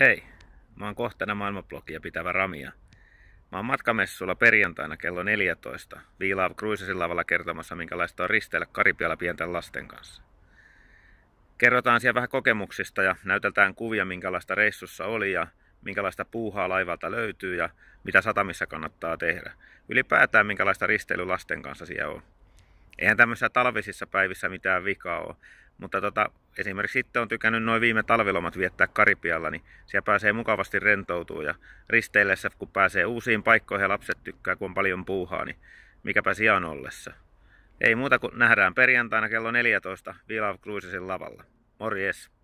Hei, mä oon kohtana maailmanblogia pitävä Ramia. Mä oon matkamessulla perjantaina kello 14 viilaa Cruisesin lavalla kertomassa, minkälaista on risteillä Karipialla pienten lasten kanssa. Kerrotaan siellä vähän kokemuksista ja näytetään kuvia, minkälaista reissussa oli ja minkälaista puuhaa laivalta löytyy ja mitä satamissa kannattaa tehdä. Ylipäätään minkälaista risteily lasten kanssa siellä on. Eihän tämmöisissä talvisissa päivissä mitään vikaa ole, mutta tota, esimerkiksi sitten on tykännyt noin viime talvilomat viettää Karipialla, niin siellä pääsee mukavasti rentoutumaan. ja risteillessä kun pääsee uusiin paikkoihin ja lapset tykkää, kun on paljon puuhaa, niin mikäpä sijaan ollessa. Ei muuta kuin nähdään perjantaina kello 14 Vilav Cruisesin lavalla. Morjes!